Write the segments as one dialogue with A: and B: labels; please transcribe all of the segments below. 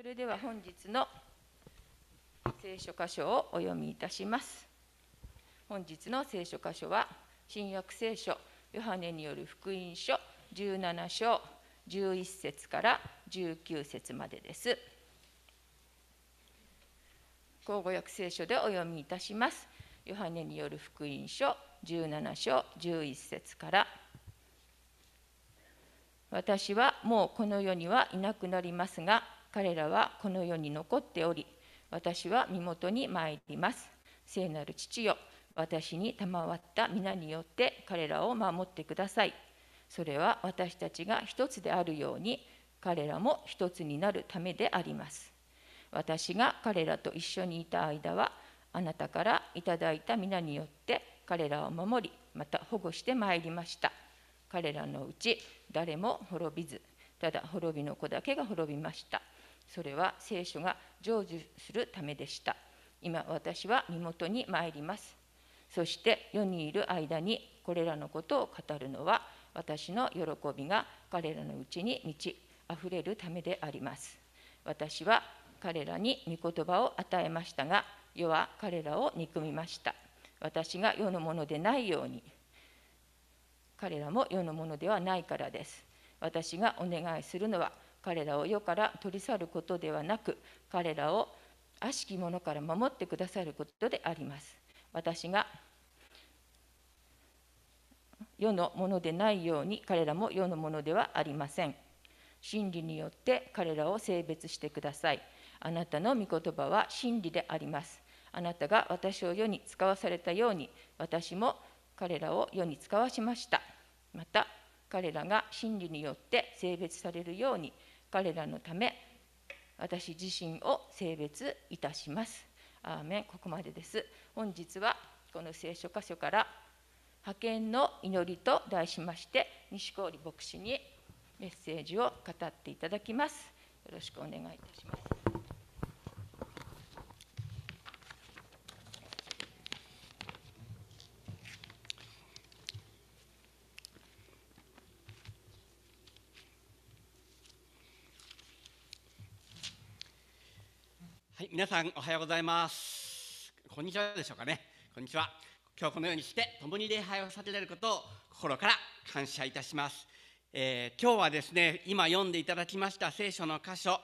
A: それでは本日の聖書箇所をお読みいたします本日の聖書箇所は新約聖書ヨハネによる福音書17章11節から19節までです口語訳聖書でお読みいたしますヨハネによる福音書17章11節から私はもうこの世にはいなくなりますが彼らはこの世に残っており私は身元に参ります聖なる父よ私に賜った皆によって彼らを守ってくださいそれは私たちが一つであるように彼らも一つになるためであります私が彼らと一緒にいた間はあなたからいただいた皆によって彼らを守りまた保護してまいりました彼らのうち誰も滅びずただ滅びの子だけが滅びましたそれは聖書が成就するためでした今私は身元に参りますそして世にいる間にこれらのことを語るのは私の喜びが彼らのうちに満ち溢れるためであります私は彼らに御言葉を与えましたが世は彼らを憎みました私が世のものでないように彼らも世のものではないからです私がお願いするのは彼らを世から取り去ることではなく彼らを悪しき者から守ってくださることであります私が世のものでないように彼らも世のものではありません真理によって彼らを性別してくださいあなたの御言葉は真理でありますあなたが私を世に使わされたように私も彼らを世に使わしましたまた彼らが真理によって性別されるように彼らのため私自身を性別いたします。アーメンここまでです。本日はこの聖書箇所から「派遣の祈り」と題しまして西郡牧師にメッセージを語っていただきます。よろしくお願いいたします。
B: はい、皆さんおはようございます。こんにちはでしょうかね。こんにちは。今日このようにして共に礼拝をされることを心から感謝いたします。えー、今日はですね、今読んでいただきました聖書の箇所、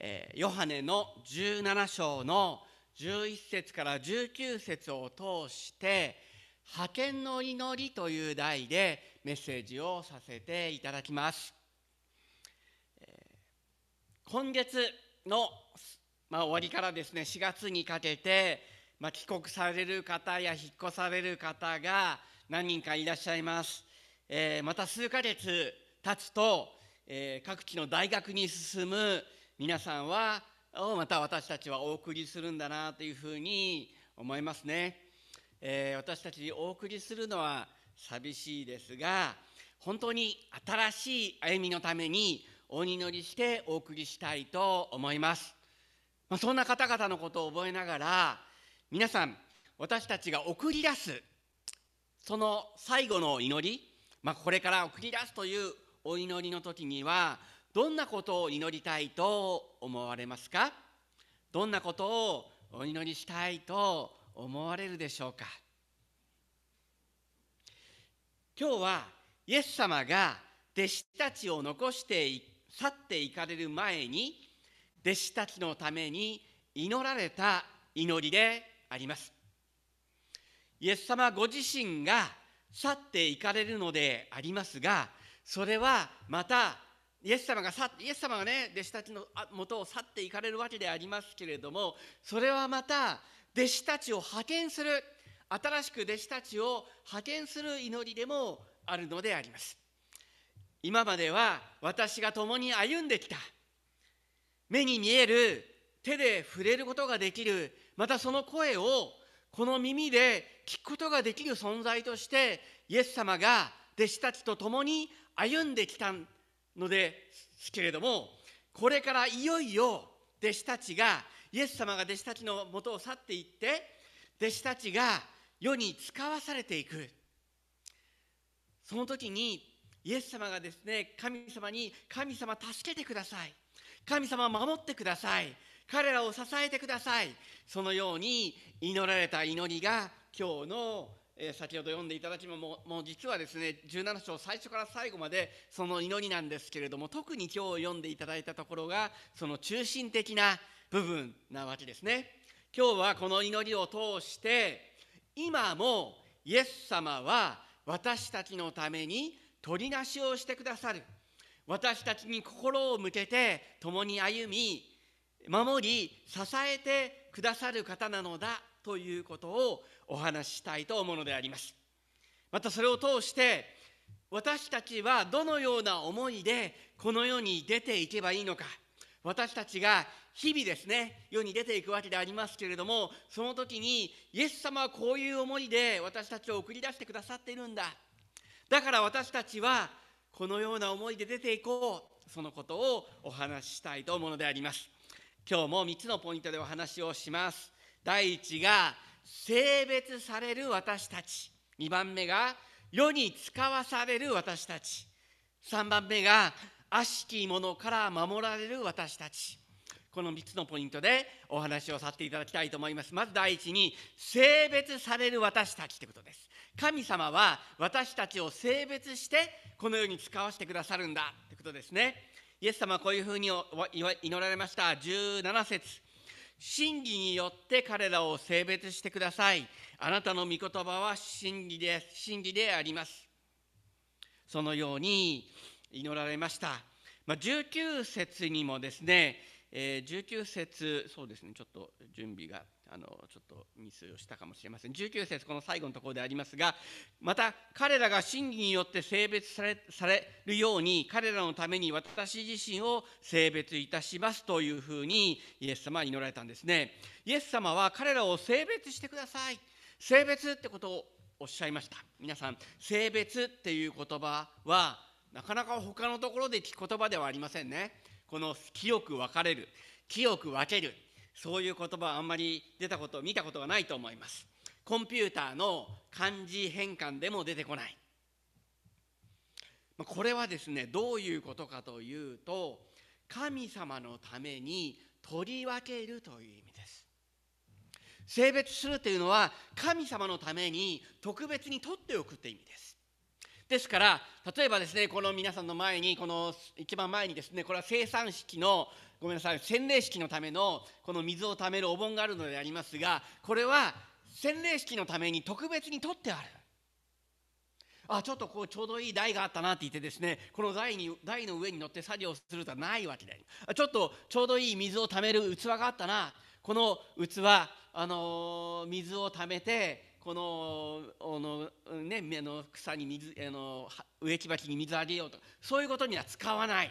B: えー、ヨハネの17章の11節から19節を通して、派遣の祈りという題でメッセージをさせていただきます。えー、今月のまあ、終わりからですね4月にかけて、まあ、帰国される方や引っ越される方が何人かいらっしゃいます、えー、また数か月経つと、えー、各地の大学に進む皆さんはをまた私たちはお送りするんだなというふうに思いますね、えー、私たちお送りするのは寂しいですが本当に新しい歩みのためにお祈りしてお送りしたいと思いますまあ、そんな方々のことを覚えながら皆さん私たちが送り出すその最後の祈り、まあ、これから送り出すというお祈りの時にはどんなことを祈りたいと思われますかどんなことをお祈りしたいと思われるでしょうか今日はイエス様が弟子たちを残して去っていかれる前に弟子たちのために祈られた祈りでありますイエス様ご自身が去っていかれるのでありますがそれはまたイエス様が去イエス様がね弟子たちのもとを去っていかれるわけでありますけれどもそれはまた弟子たちを派遣する新しく弟子たちを派遣する祈りでもあるのであります今までは私が共に歩んできた目に見える手で触れることができるまたその声をこの耳で聞くことができる存在としてイエス様が弟子たちと共に歩んできたのですけれどもこれからいよいよ弟子たちがイエス様が弟子たちのもとを去っていって弟子たちが世に使わされていくその時にイエス様がですね神様に「神様助けてください」神様守ってください彼らを支えてくださいそのように祈られた祈りが今日の、え先ほど読んでいただきもももう実はですね17章最初から最後までその祈りなんですけれども特に今日読んでいただいたところがその中心的な部分なわけですね今日はこの祈りを通して今もイエス様は私たちのために取りなしをしてくださる私たちに心を向けて共に歩み守り支えてくださる方なのだということをお話ししたいと思うのでありますまたそれを通して私たちはどのような思いでこの世に出ていけばいいのか私たちが日々ですね世に出ていくわけでありますけれどもその時にイエス様はこういう思いで私たちを送り出してくださっているんだだから私たちはこのような思いで出ていこうそのことをお話ししたいと思うのであります今日も3つのポイントでお話をします第1が性別される私たち2番目が世に使わされる私たち3番目が悪しき者から守られる私たちこの3つのポイントでお話をさせていただきたいと思いますまず第一に性別される私たちということです神様は私たちを性別してこの世に使わせてくださるんだってことですねイエス様はこういうふうに祈られました17節真偽によって彼らを性別してくださいあなたの御言葉は真偽で真理でありますそのように祈られました、まあ、19節にもですね、えー、19節そうですねちょっと準備があのちょっとミスをしたかもしれません19節この最後のところでありますがまた彼らが真偽によって性別されされるように彼らのために私自身を性別いたしますというふうにイエス様は祈られたんですねイエス様は彼らを性別してください性別ってことをおっしゃいました皆さん性別っていう言葉はなかなか他のところで聞く言葉ではありませんねこの清く分かれる清く分けるそういう言葉はあんまり出たこと見たことがないと思いますコンピューターの漢字変換でも出てこないこれはですねどういうことかというと神様のために取り分けるという意味です性別するというのは神様のために特別に取っておくという意味ですですから例えばですねこの皆さんの前にこの一番前にですねこれは生産式のごめんなさい洗礼式のためのこの水をためるお盆があるのでありますがこれは洗礼式のために特別に取ってあるあちょっとこうちょうどいい台があったなって言ってですねこの台に台の上に乗って作業するとはないわけであちょっとちょうどいい水をためる器があったなこの器、あのー、水をためてこのの、ね、あの草に水あの植木鉢に水あげようとそういうことには使わない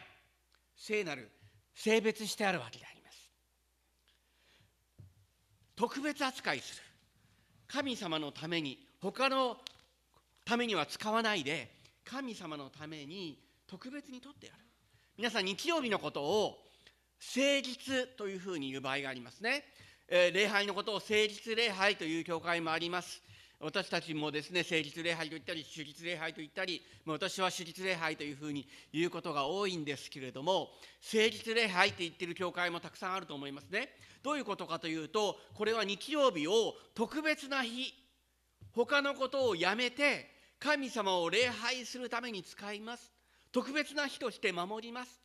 B: 聖なる性別してあるわけであります特別扱いする神様のために他のためには使わないで神様のために特別にとってやる皆さん日曜日のことを誠実というふうに言う場合がありますね、えー、礼拝のことを誠実礼拝という教会もあります私たちもですね、成立礼拝と言ったり、主立礼拝と言ったり、私は主立礼拝というふうに言うことが多いんですけれども、成立礼拝って言ってる教会もたくさんあると思いますね。どういうことかというと、これは日曜日を特別な日、他のことをやめて、神様を礼拝するために使います。特別な日として守ります。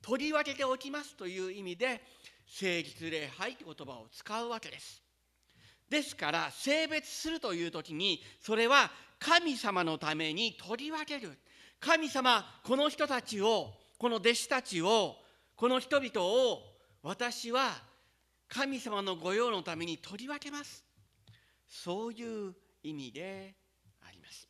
B: 取り分けておきますという意味で、成立礼拝という言葉を使うわけです。ですから性別するという時にそれは神様のために取り分ける神様この人たちをこの弟子たちをこの人々を私は神様の御用のために取り分けますそういう意味であります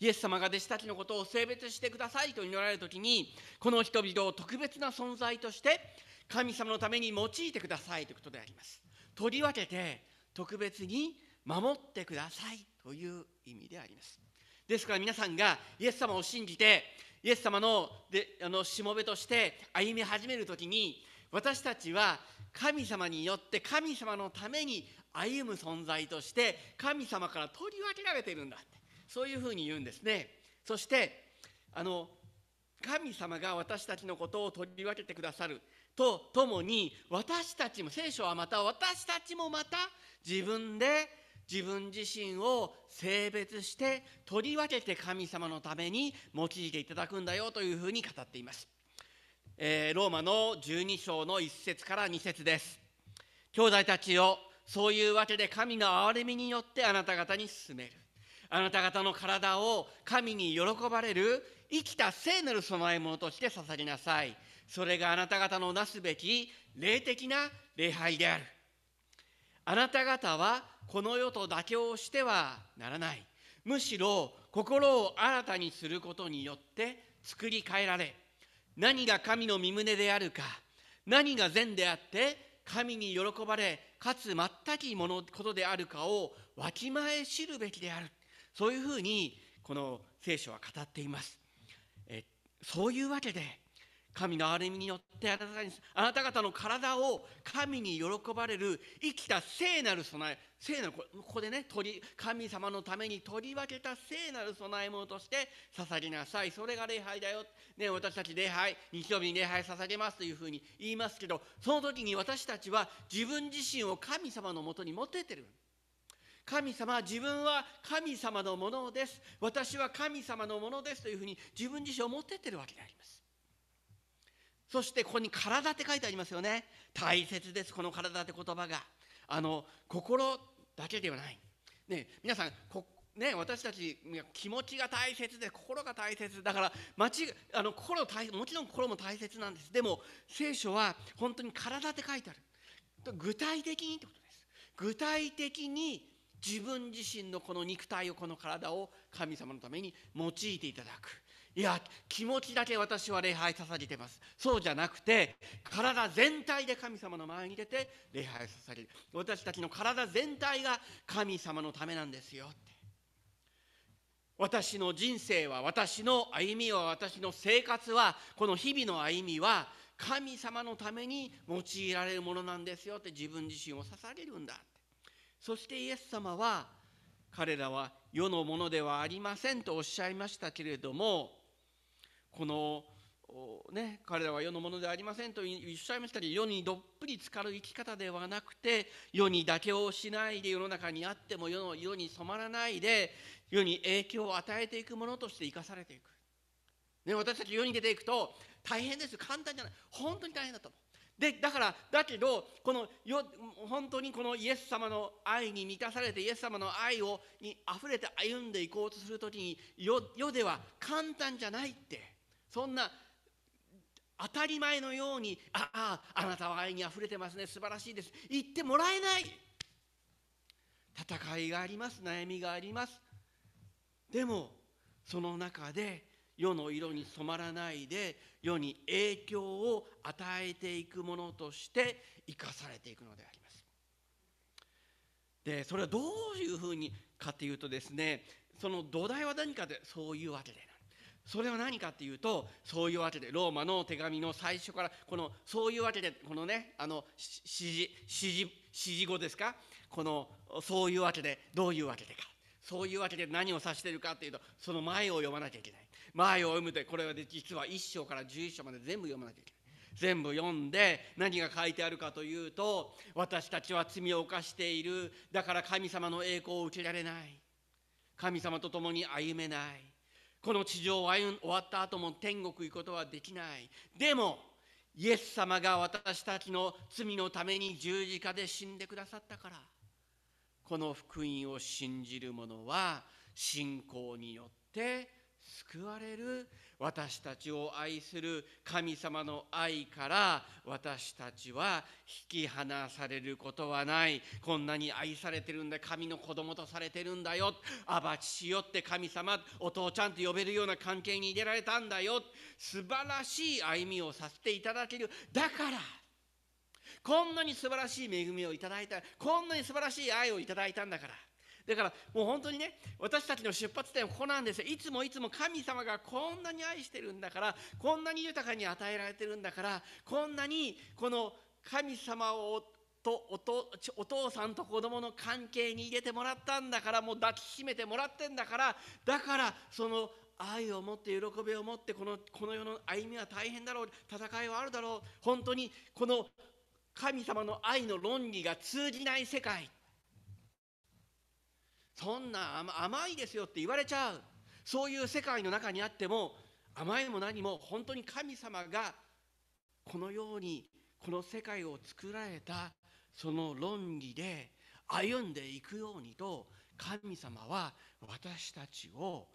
B: イエス様が弟子たちのことを性別してくださいと祈られる時にこの人々を特別な存在として神様のために用いてくださいということであります取り分けて特別に守ってくださいという意味でありますですから皆さんがイエス様を信じてイエス様のであのしもべとして歩み始める時に私たちは神様によって神様のために歩む存在として神様から取り分けられてるんだってそういうふうに言うんですねそしてあの神様が私たちのことを取り分けてくださるとともに私たちも聖書はまた私たちもまた自分で自分自身を性別して取り分けて神様のために用いていただくんだよというふうに語っています、えー、ローマの12章の1節から2節です兄弟たちをそういうわけで神の憐れみによってあなた方に進めるあなた方の体を神に喜ばれる生きた聖なる供え物として捧げなさいそれがあなた方のなすべき霊的な礼拝であるあなた方はこの世と妥協してはならないむしろ心を新たにすることによって作り変えられ何が神の身旨であるか何が善であって神に喜ばれかつ全きものことであるかをわきまえ知るべきであるそういうふうにこの聖書は語っていますえそういうわけで神の憐れみによってあなたにあなた方の体を神に喜ばれる生きた聖なる備え聖なるここでね取神様のために取り分けた聖なる備え物として捧げなさいそれが礼拝だよ、ね、私たち礼拝日曜日に礼拝捧げますというふうに言いますけどその時に私たちは自分自身を神様のもとに持ってってる。神様自分は神様のものです私は神様のものですというふうに自分自身を持ってってるわけでありますそしてここに「体」って書いてありますよね大切ですこの「体」って言葉があの心だけではない、ね、皆さんね、私たち気持ちが大切で心が大切だからあの心大もちろん心も大切なんですでも聖書は本当に体って書いてある具体的にってことです具体的に自分自身のこの肉体をこの体を神様のために用いていただくいや気持ちだけ私は礼拝捧げてますそうじゃなくて体全体で神様の前に出て礼拝を捧げる私たちの体全体が神様のためなんですよって私の人生は私の歩みは私の生活はこの日々の歩みは神様のために用いられるものなんですよって自分自身を捧げるんだってそしてイエス様は彼らは世のものではありませんとおっしゃいましたけれどもこの、ね、彼らは世のものではありませんと言っしゃいましたり世にどっぷり浸かる生き方ではなくて世に妥協しないで世の中にあっても世の世に染まらないで世に影響を与えていくものとして生かされていく、ね、私たち世に出ていくと大変です簡単じゃない本当に大変だと思うでだからだけどこのよ本当にこのイエス様の愛に満たされてイエス様の愛をにあふれて歩んでいこうとする時に世世では簡単じゃないってそんな当たり前のように「あああなたは愛にあふれてますね素晴らしいです」言ってもらえない戦いがあります悩みがありますでもその中で世の色に染まらないで世に影響を与えていくものとして生かされていくのでありますでそれはどういうふうにかというとですねその土台は何かでそういうわけでそれは何かっていうとそういうわけでローマの手紙の最初からこのそういうわけでこのねあの指示指示指示語ですかこのそういうわけでどういうわけでかそういうわけで何を指しているかっていうとその前を読まなきゃいけない前を読むとこれは実は1章から11章まで全部読まなきゃいけない。全部読んで何が書いてあるかというと私たちは罪を犯しているだから神様の栄光を受けられない神様と共に歩めないこの地上を歩ん終わった後も天国行くことはできないでもイエス様が私たちの罪のために十字架で死んでくださったからこの福音を信じる者は信仰によって救われる私たちを愛する神様の愛から私たちは引き離されることはないこんなに愛されてるんだ神の子供とされてるんだよアバチしよって神様お父ちゃんと呼べるような関係に入れられたんだよ素晴らしい歩みをさせていただけるだからこんなに素晴らしい恵みをいただいたこんなに素晴らしい愛をいただいたんだからだからもう本当にね私たちの出発点はここなんですよいつもいつも神様がこんなに愛してるんだからこんなに豊かに与えられてるんだからこんなにこの神様をとお父さんと子供の関係に入れてもらったんだからもう抱きしめてもらってんだからだからその愛を持って喜びを持ってこのこの世の歩みは大変だろう戦いはあるだろう本当にこの神様の愛の論理が通じない世界そんな甘いですよって言われちゃうそういう世界の中にあっても甘いも何も本当に神様がこのようにこの世界を作られたその論理で歩んでいくようにと神様は私たちを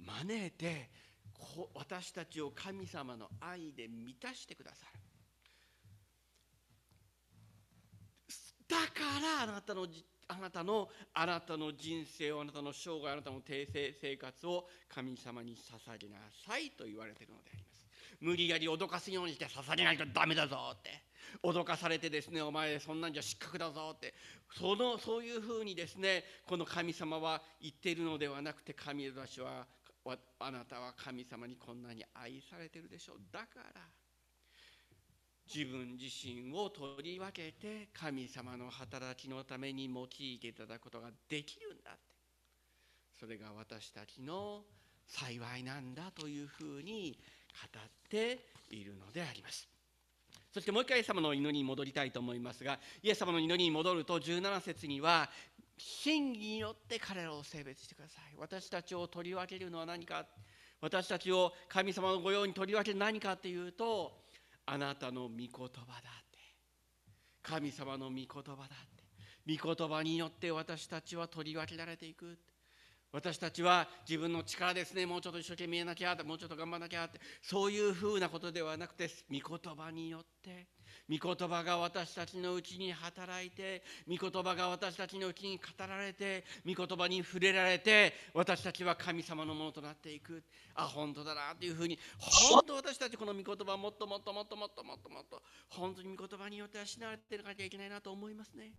B: 招いて私たちを神様の愛で満たしてくださるだからあなたのあなたのあなたの人生をあなたの生涯あなたの訂正生活を神様に捧げなさいと言われているのであります無理やり脅かすようにして捧げないとダメだぞって脅かされてですねお前そんなんじゃ失格だぞってそのそういうふうにですねこの神様は言っているのではなくて神私はあなたは神様にこんなに愛されてるでしょうだから自分自身を取り分けて神様の働きのために用いていただくことができるんだってそれが私たちの幸いなんだというふうに語っているのでありますそしてもう一回イエス様の祈りに戻りたいと思いますがイエス様の祈りに戻ると17節には真偽によって彼らを性別してください私たちを取り分けるのは何か私たちを神様の御用に取り分ける何かっていうとあなたの御言葉だって神様の御言葉だって御言葉によって私たちは取り分けられていく私たちは自分の力ですねもうちょっと一生懸命なきゃもうちょっと頑張らなきゃってそういうふうなことではなくて御言葉によって御言葉が私たちのうちに働いて御言葉が私たちのうちに語られて御言葉に触れられて私たちは神様のものとなっていくあ本当だなというふうに本当私たちこの御言葉をもっともっともっともっともっともっと本当に御言葉によって養われていかなきゃいけないなと思いますね。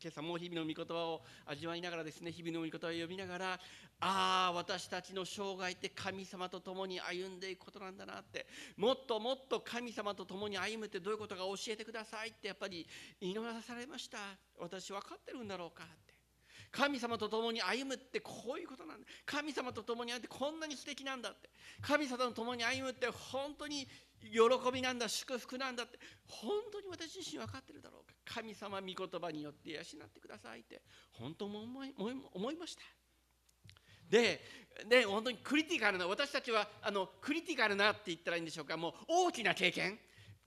B: 今朝も日々の御言葉を味わいながらですね日々の御言葉を読みながらああ私たちの生涯って神様と共に歩んでいくことなんだなってもっともっと神様と共に歩むってどういうことか教えてくださいってやっぱり祈らされました私分かってるんだろうか神様と共に歩むってこういうことなんだ神様と共に歩むってこんなに素敵なんだって神様と共に歩むって本当に喜びなんだ祝福なんだって本当に私自身分かってるだろうか神様御言葉によって養ってくださいって本当も思い思いましたでで本当にクリティカルな私たちはあのクリティカルなって言ったらいいんでしょうかもう大きな経験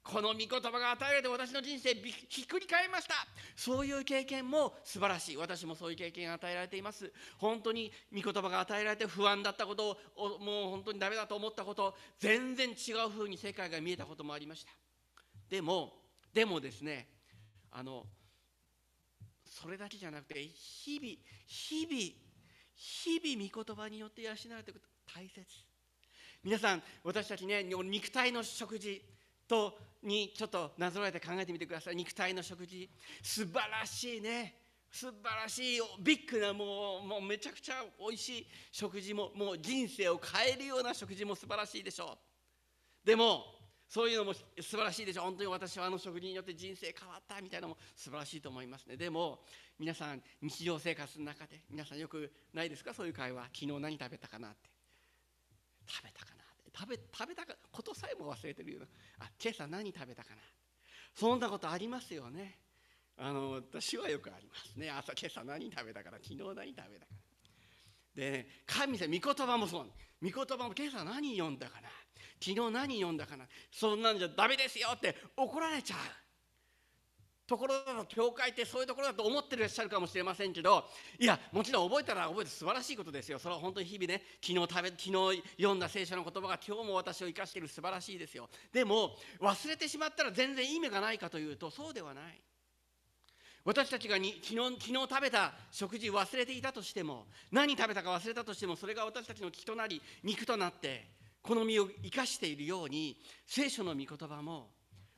B: この御言葉が与えられて私の人生ひっくり返りましたそういう経験も素晴らしい私もそういう経験が与えられています本当に御言葉が与えられて不安だったことをもう本当にダメだと思ったこと全然違う風に世界が見えたこともありましたでもでもですねあのそれだけじゃなくて日々日々日々御言葉によって養われていくと大切皆さん私たちね肉体の食事とにちょっとなぞらえて考えてみてください肉体の食事素晴らしいね素晴らしいビッグなもうもうめちゃくちゃ美味しい食事ももう人生を変えるような食事も素晴らしいでしょうでもそういうのも素晴らしいでしょ本当に私はあの食事によって人生変わったみたいなのも素晴らしいと思いますねでも皆さん日常生活の中で皆さんよくないですかそういう会話昨日何食べたかなって食べたかな食べ食べたことさえも忘れてるようなあ今朝何食べたかなそんなことありますよねあの私はよくありますね朝今朝何食べたから昨日何食べたからで、ね、神様御言葉もそう御言葉も今朝何読んだかな昨日何読んだかなそんなんじゃダメですよって怒られちゃうところだと教会ってそういうところだと思ってらっしゃるかもしれませんけどいやもちろん覚えたら覚えて素晴らしいことですよそれは本当に日々ね昨日食べ昨日読んだ聖書の言葉が今日も私を生かしている素晴らしいですよでも忘れてしまったら全然意味がないかというとそうではない私たちがに昨日昨日食べた食事忘れていたとしても何食べたか忘れたとしてもそれが私たちの血となり肉となってこの身を生かしているように聖書の御言葉も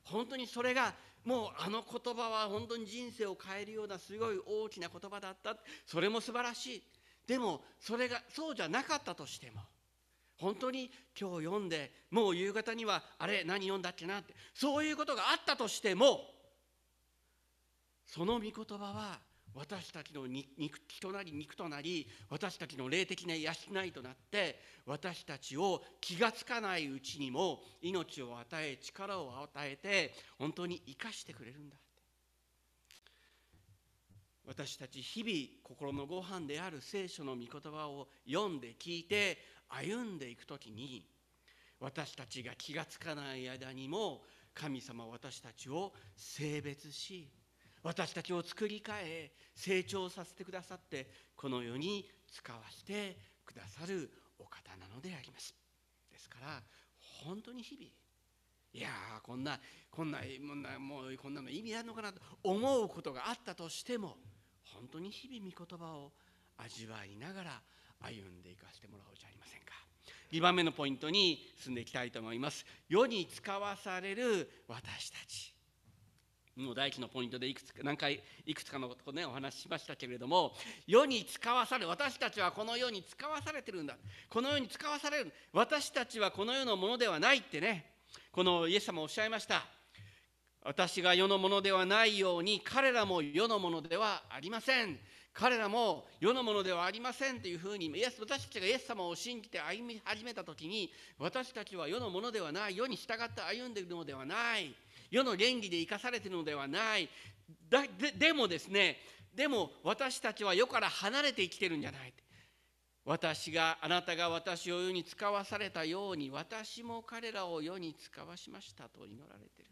B: 本当にそれがもうあの言葉は本当に人生を変えるようなすごい大きな言葉だったそれも素晴らしいでもそれがそうじゃなかったとしても本当に今日読んでもう夕方にはあれ何読んだっけなってそういうことがあったとしてもその御言葉は私たちの肉となり肉となり私たちの霊的な養いとなって私たちを気が付かないうちにも命を与え力を与えて本当に生かしてくれるんだ私たち日々心のご飯である聖書の御言葉を読んで聞いて歩んでいく時に私たちが気が付かない間にも神様私たちを性別し私たちを作り変え成長させてくださってこの世に使わせてくださるお方なのでありますですから本当に日々いやこんなこんなもんなもうこんなの意味あるのかなと思うことがあったとしても本当に日々御言葉を味わいながら歩んでいかせてもらおうじゃありませんか2番目のポイントに進んでいきたいと思います世に使わされる私たちもう第一のポイントでいくつか何回いくつかのことねお話ししましたけれども世に使わされ私たちはこの世に使わされてるんだこの世に使わされる私たちはこの世のものではないってねこのイエス様おっしゃいました私が世のものではないように彼らも世のものではありません彼らも世のものではありませんというふうに私たちがイエス様を信じて歩み始めた時に私たちは世のものではない世に従って歩んでいるのではない世の原理で生かされているのではないだででもですねでも私たちは世から離れて生きてるんじゃない私があなたが私を世に使わされたように私も彼らを世に使わしましたと祈られている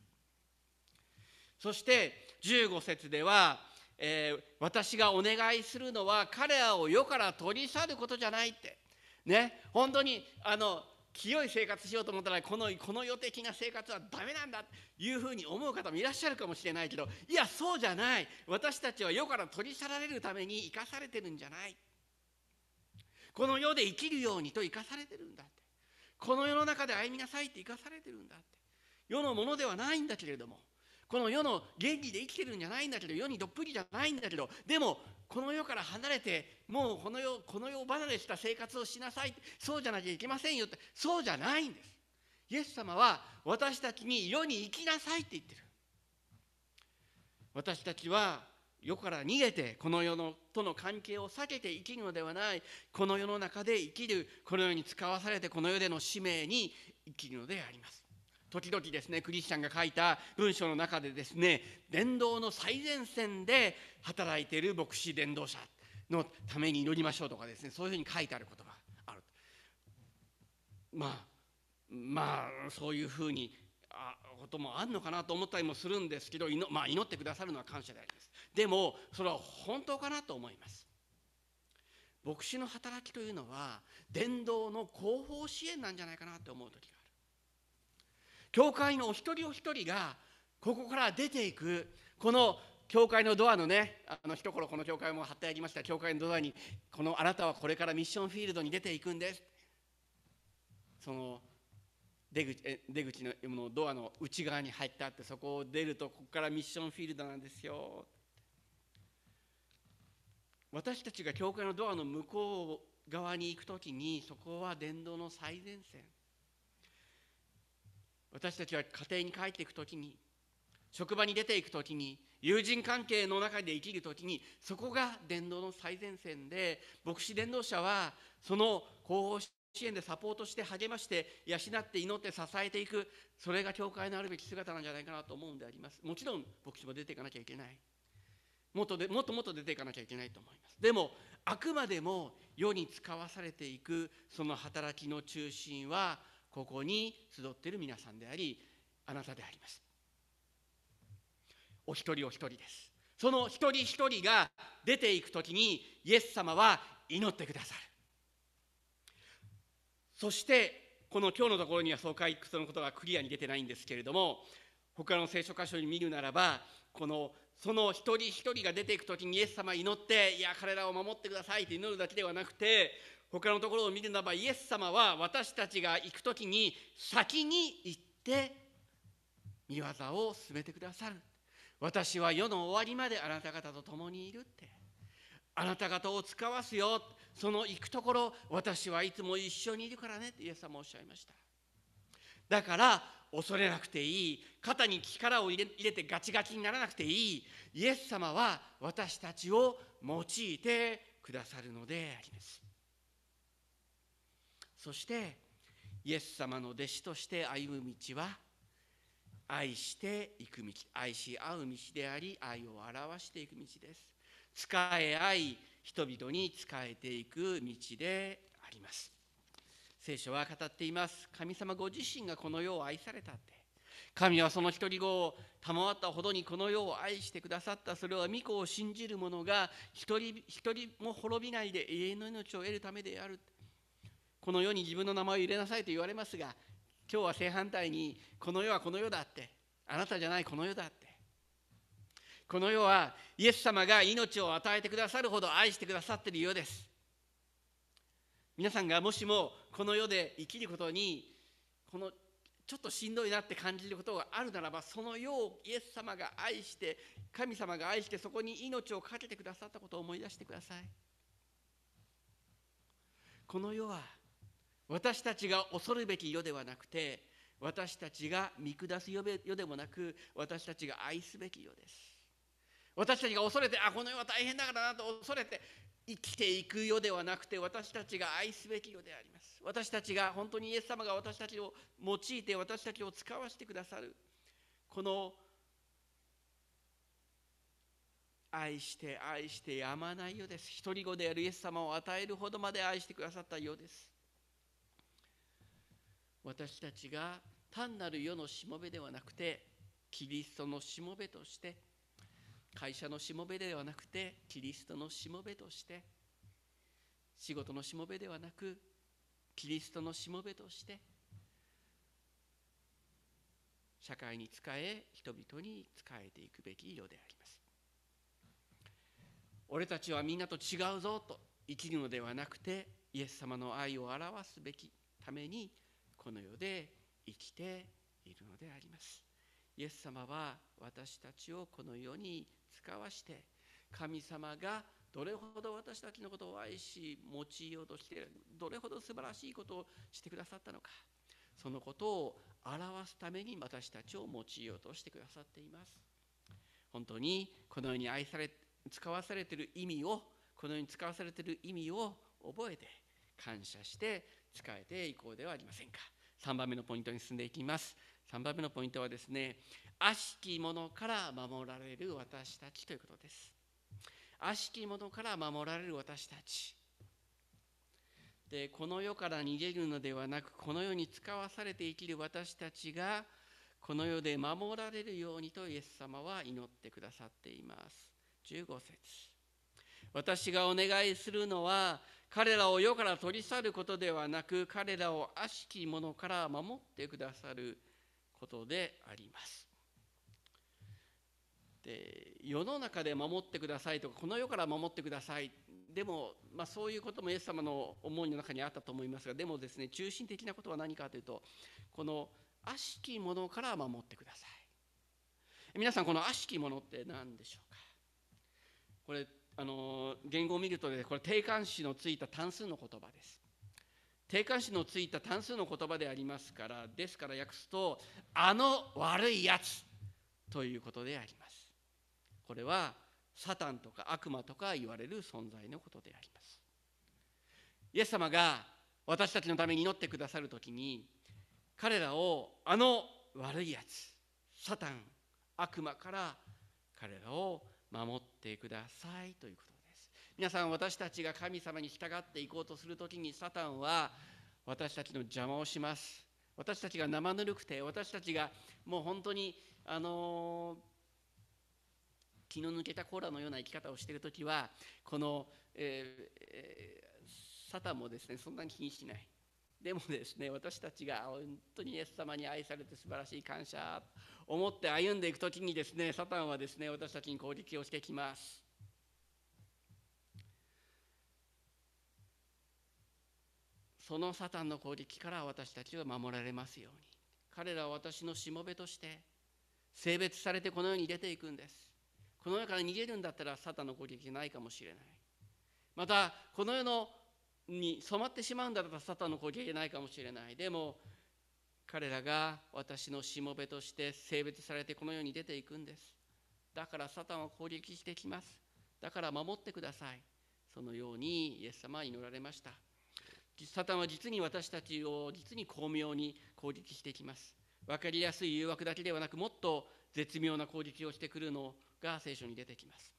B: そして15節では、えー、私がお願いするのは彼らを世から取り去ることじゃないってね本当にあの清い生活しようと思ったらこのこの世的な生活はダメなんだというふうに思う方もいらっしゃるかもしれないけどいやそうじゃない私たちは世から取り去られるために生かされてるんじゃないこの世で生きるようにと生かされてるんだってこの世の中で歩みなさいって生かされてるんだって世のものではないんだけれどもこの世の原理で生きてるんじゃないんだけど世にどっぷりじゃないんだけどでもこの世から離れてもうこの世この世を離れした生活をしなさいそうじゃなきゃいけませんよってそうじゃないんですイエス様は私たちに世に生きなさいって言ってる私たちは世から逃げてこの世のとの関係を避けて生きるのではないこの世の中で生きるこの世に使わされてこの世での使命に生きるのであります時々ですねクリスチャンが書いた文章の中でですね伝道の最前線で働いている牧師伝道者のために祈りましょうとかですねそういうふうに書いてある言葉あるまあまあそういうふうにあこともあるのかなと思ったりもするんですけど祈,、まあ、祈ってくださるのは感謝でありますでもそれは本当かなと思います牧師の働きというのは伝道の後方支援なんじゃないかなって思う時が教会のお一人お一人がここから出ていくこの教会のドアのねあの一頃この教会も貼ってありました教会のドアにこのあなたはこれからミッションフィールドに出ていくんですその出口出口のドアの内側に入ってあってそこを出るとここからミッションフィールドなんですよ私たちが教会のドアの向こう側に行く時にそこは伝道の最前線私たちは家庭に帰っていくときに職場に出ていくときに友人関係の中で生きるときにそこが伝道の最前線で牧師伝道者はその後方支援でサポートして励まして養って祈って支えていくそれが教会のあるべき姿なんじゃないかなと思うんでありますもちろん牧師も出ていかなきゃいけないもっとでもっともっと出ていかなきゃいけないと思いますでもあくまでも世に使わされていくその働きの中心はここに集っている皆さんでありあなたでありますお一人お一人ですその一人一人が出ていく時にイエス様は祈ってくださるそしてこの今日のところにはそうかいくつのことがクリアに出てないんですけれども他の聖書箇所に見るならばこのその一人一人が出ていく時にイエス様祈っていや彼らを守ってくださいって祈るだけではなくて他のところを見るならばイエス様は私たちが行く時に先に行って見業を進めてくださる私は世の終わりまであなた方と共にいるってあなた方を使わすよその行くところ私はいつも一緒にいるからねってイエス様おっしゃいましただから恐れなくていい肩に力を入れてガチガチにならなくていいイエス様は私たちを用いてくださるのでありますそしてイエス様の弟子として歩む道は愛していく道愛し合う道であり愛を表していく道です仕え合い人々に仕えていく道であります聖書は語っています神様ご自身がこの世を愛されたって神はその一人子を賜ったほどにこの世を愛してくださったそれは御子を信じる者が一人一人も滅びないで永遠の命を得るためであるこの世に自分の名前を入れなさいと言われますが今日は正反対にこの世はこの世だってあなたじゃないこの世だってこの世はイエス様が命を与えてくださるほど愛してくださっている世です皆さんがもしもこの世で生きることにこのちょっとしんどいなって感じることがあるならばその世をイエス様が愛して神様が愛してそこに命を懸けてくださったことを思い出してくださいこの世は私たちが恐るべき世ではなくて私たちが見下す世でもなく私たちが愛すべき世です私たちが恐れてあこの世は大変だからなと恐れて生きていく世ではなくて私たちが愛すべき世であります私たちが本当にイエス様が私たちを用いて私たちを使わせてくださるこの愛して愛してやまない世です独り子であるイエス様を与えるほどまで愛してくださった世です私たちが単なる世のしもべではなくてキリストのしもべとして会社のしもべではなくてキリストのしもべとして仕事のしもべではなくキリストのしもべとして社会に仕え人々に仕えていくべき色であります俺たちはみんなと違うぞと生きるのではなくてイエス様の愛を表すべきためにこの世で生きているのでありますイエス様は私たちをこの世に使わして神様がどれほど私たちのことを愛し用いようとしてどれほど素晴らしいことをしてくださったのかそのことを表すために私たちを用いようとしてくださっています本当にこの世に愛され使わされている意味をこの世に使わされている意味を覚えて感謝して使えていこうではありませんか。3番目のポイントに進んでいきます3番目のポイントはですね悪しき者から守られる私たちということです悪しき者から守られる私たちでこの世から逃げるのではなくこの世に使わされて生きる私たちがこの世で守られるようにとイエス様は祈ってくださっています15節私がお願いするのは彼らを世から取り去ることではなく彼らを悪しき者から守ってくださることであります。で世の中で守ってくださいとかこの世から守ってくださいでも、まあ、そういうこともイエス様の思いの中にあったと思いますがでもですね中心的なことは何かというとこの悪しき者から守ってください皆さんこの悪しき者って何でしょうかこれあの言語を見ると、ね、これ定冠詞のついた単数の言葉です定冠詞のついた単数の言葉でありますからですから訳すと「あの悪いやつ」ということでありますこれはサタンとか悪魔とか言われる存在のことでありますイエス様が私たちのために祈ってくださる時に彼らをあの悪いやつサタン悪魔から彼らを守ってくださいということです皆さん私たちが神様に従っていこうとする時にサタンは私たちの邪魔をします私たちが生ぬるくて私たちがもう本当にあのー、気の抜けたコーラのような生き方をしている時はこの、えーえー、サタンもですねそんなに気にしないでもですね私たちが本当にイエス様に愛されて素晴らしい感謝を思って歩んでいく時にですねサタンはですね私たちに攻撃をしてきます。そのサタンの攻撃から私たちは守られますように彼らは私のしもべとして性別されてこの世に出ていくんですこの世から逃げるんだったらサタンの攻撃ないかもしれないまたこの世のに染まってしまうんだったらサタンの攻撃ないかもしれないでも彼らが私のしもべとして性別されてこの世に出ていくんですだからサタンを攻撃してきますだから守ってくださいそのようにイエス様は祈られましたサタンは実に私たちを実に巧妙に攻撃してきます分かりやすい誘惑だけではなくもっと絶妙な攻撃をしてくるのが聖書に出てきます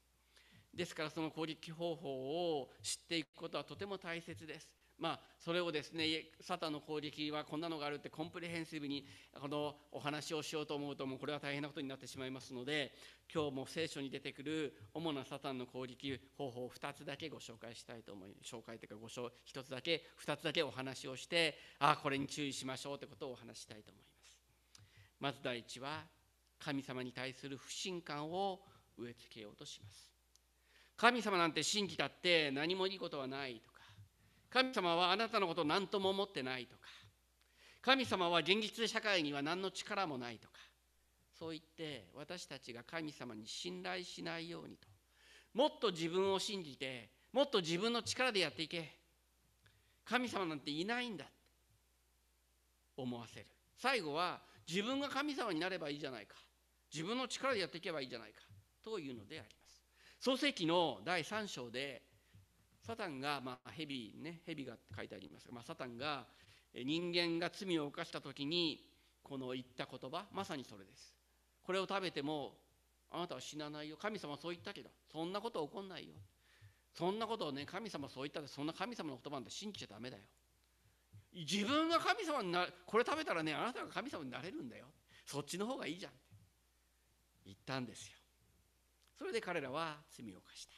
B: ですからその攻撃方法を知っていくことはとても大切です。まあ、それをですねサタンの攻撃はこんなのがあるってコンプレヘンシブにこのお話をしようと思うともうこれは大変なことになってしまいますので今日も聖書に出てくる主なサタンの攻撃方法を2つだけご紹介したいと思い紹介というかご紹1つだけ2つだけお話をしてああこれに注意しましょうということをお話したいと思いますまず第一は神様に対する不信感を植え付けようとします神様なんて信じたって何もいいことはないとか神様はあなたのこと何とも思ってないとか神様は現実社会には何の力もないとかそう言って私たちが神様に信頼しないようにともっと自分を信じてもっと自分の力でやっていけ神様なんていないんだって思わせる最後は自分が神様になればいいじゃないか自分の力でやっていけばいいじゃないかというのであり創世記の第3章でサタンが、まあ、蛇ね蛇が書いてありますが、まあ、サタンが人間が罪を犯した時にこの言った言葉まさにそれですこれを食べてもあなたは死なないよ神様はそう言ったけどそんなこと起こんないよそんなことをね神様そう言ったらそんな神様の言葉なんて信じちゃだめだよ自分が神様になるこれ食べたらねあなたが神様になれるんだよそっちの方がいいじゃんって言ったんですよそれで彼らは罪を犯した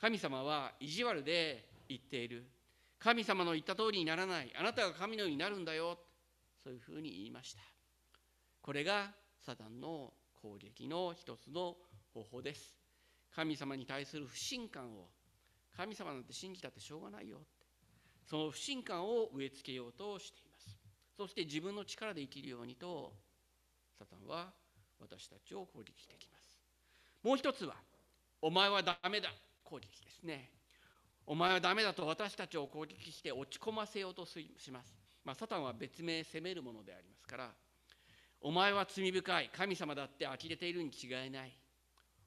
B: 神様は意地悪で言っている神様の言った通りにならないあなたが神のようになるんだよそういうふうに言いましたこれがサタンの攻撃の一つの方法です神様に対する不信感を神様なんて信じたってしょうがないよその不信感を植え付けようとしていますそして自分の力で生きるようにとサタンは私たちを攻撃てきますもう一つはお前はダメだ攻撃ですねお前はダメだと私たちを攻撃して落ち込ませようとします、まあ、サタンは別名責めるものでありますからお前は罪深い神様だって呆れているに違いない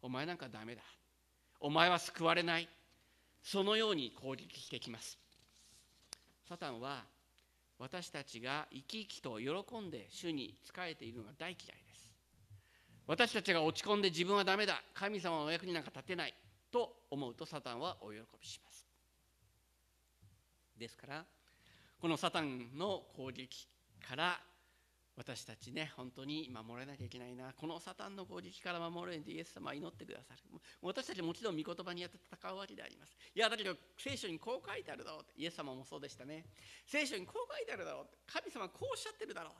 B: お前なんかダメだお前は救われないそのように攻撃してきますサタンは私たちが生き生きと喜んで主に仕えているのが大嫌いです私たちが落ち込んで自分はダメだ神様のお役になんか立てないと思うとサタンはお喜びしますですからこのサタンの攻撃から私たちね本当に守れなきゃいけないなこのサタンの攻撃から守れるイエス様は祈ってくださる私たちもちろん御言葉によって戦うわけでありますいやだけど聖書にこう書いてあるだろうイエス様もそうでしたね聖書にこう書いてあるだろう神様はこうおっしゃってるだろう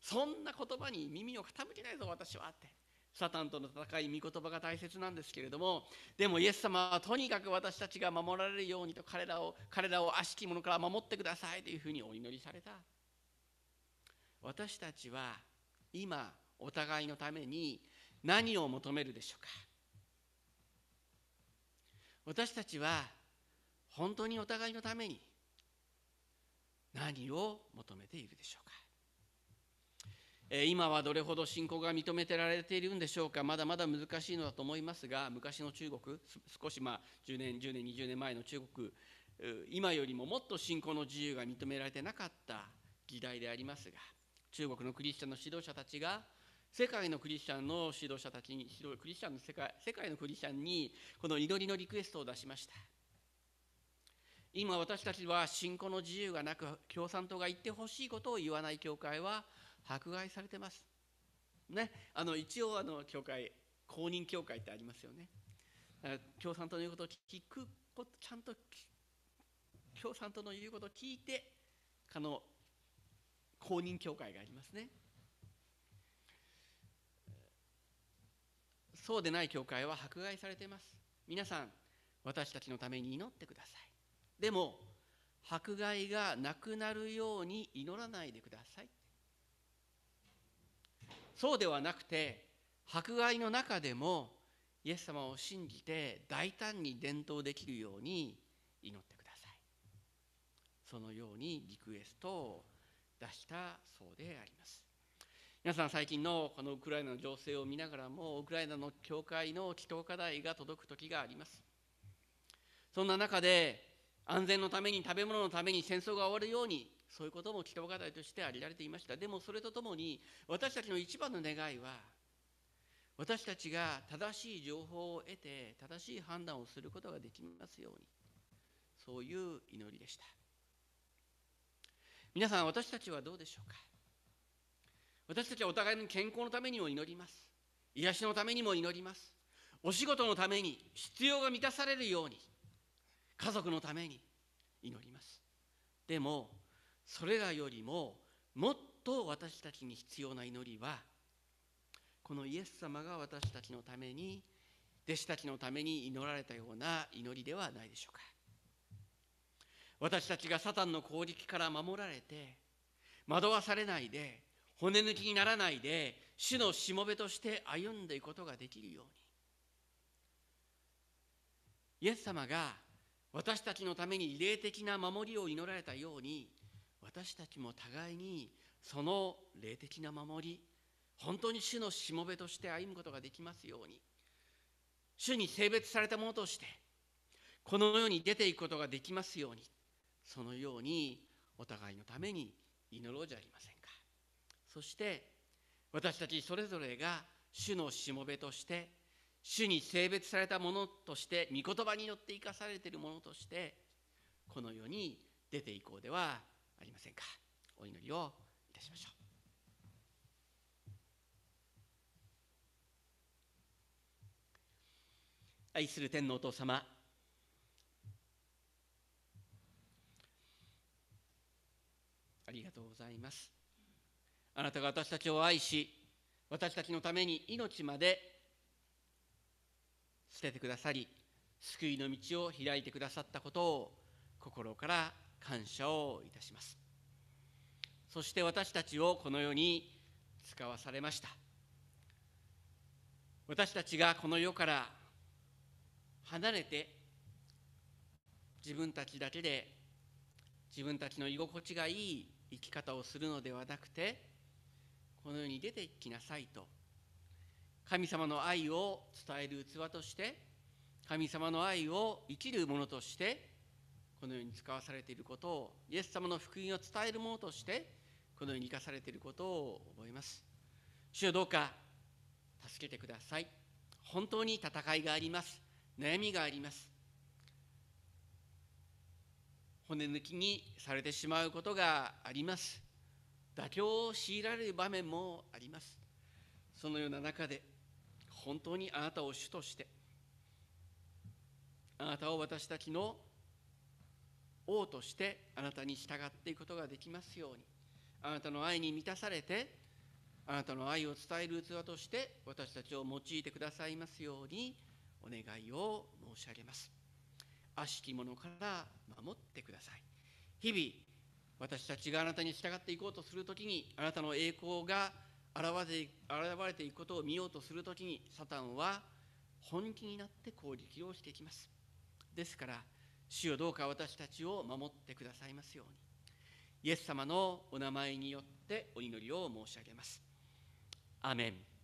B: そんな言葉に耳を傾けないぞ私はってサタンとの戦い御言葉が大切なんですけれどもでもイエス様はとにかく私たちが守られるようにと彼らを彼らを悪しき者から守ってくださいというふうにお祈りされた私たちは今お互いのために何を求めるでしょうか私たちは本当にお互いのために何を求めているでしょうか今はどれほど信仰が認めてられているんでしょうか、まだまだ難しいのだと思いますが、昔の中国、少しまあ10年、10年、20年前の中国、今よりももっと信仰の自由が認められてなかった議題でありますが、中国のクリスチャンの指導者たちが世界のクリスチャンの指導者たちにクリスチャンの世界世界のクリスチャンにこの祈りのリクエストを出しました今私たちは信仰の自由がなく共産党が言ってほしいことを言わない教会は迫害されてますねあの一応あの教会公認教会ってありますよね共産党の言うことを聞くちゃんと共産党の言うことを聞いての公認教会がありますねそうでない教会は迫害されています皆さん私たちのために祈ってくださいでも迫害がなくなるように祈らないでくださいそうではなくて迫害の中でもイエス様を信じて大胆に伝統できるように祈ってくださいそのようにリクエストを出したそうであります皆さん最近のこのウクライナの情勢を見ながらもウクライナの教会の祈祷課題が届く時がありますそんな中で安全のために食べ物のために戦争が終わるようにそういうことも祈祷課題として挙げられていましたでもそれとともに私たちの一番の願いは私たちが正しい情報を得て正しい判断をすることができますようにそういう祈りでした。皆さん私たちはどうでしょうか私たちはお互いの健康のためにも祈ります癒しのためにも祈りますお仕事のために必要が満たされるように家族のために祈りますでもそれらよりももっと私たちに必要な祈りはこのイエス様が私たちのために弟子たちのために祈られたような祈りではないでしょうか私たちがサタンの攻撃から守られて惑わされないで骨抜きにならないで主のしもべとして歩んでいくことができるようにイエス様が私たちのために霊的な守りを祈られたように私たちも互いにその霊的な守り本当に主のしもべとして歩むことができますように主に性別されたものとしてこの世に出ていくことができますようにそのようにお互いのために祈ろうじゃありませんかそして私たちそれぞれが主のしもべとして主に性別されたものとして御言葉によって生かされているものとしてこの世に出ていこうではありませんかお祈りをいたしましょう愛する天のお父様ありがとうございますあなたが私たちを愛し私たちのために命まで捨ててくださり救いの道を開いてくださったことを心から感謝をいたしますそして私たちをこの世に使わされました私たちがこの世から離れて自分たちだけで自分たちの居心地がいい生き方をするのではなくてこの世に出て行きなさいと神様の愛を伝える器として神様の愛を生きるものとしてこの世に使わされていることをイエス様の福音を伝えるものとしてこの世に生かされていることを覚えます主よどうか助けてください本当に戦いがあります悩みがあります骨抜きにされてしまうことがあります妥協を強いられる場面もありますそのような中で本当にあなたを主としてあなたを私たちの王としてあなたに従っていくことができますようにあなたの愛に満たされてあなたの愛を伝える器として私たちを用いてくださいますようにお願いを申し上げます。悪しきものから守ってください日々私たちがあなたに従っていこうとするときにあなたの栄光が現れていくことを見ようとするときにサタンは本気になって攻撃をしていきますですから主よどうか私たちを守ってくださいますようにイエス様のお名前によってお祈りを申し上げますアメン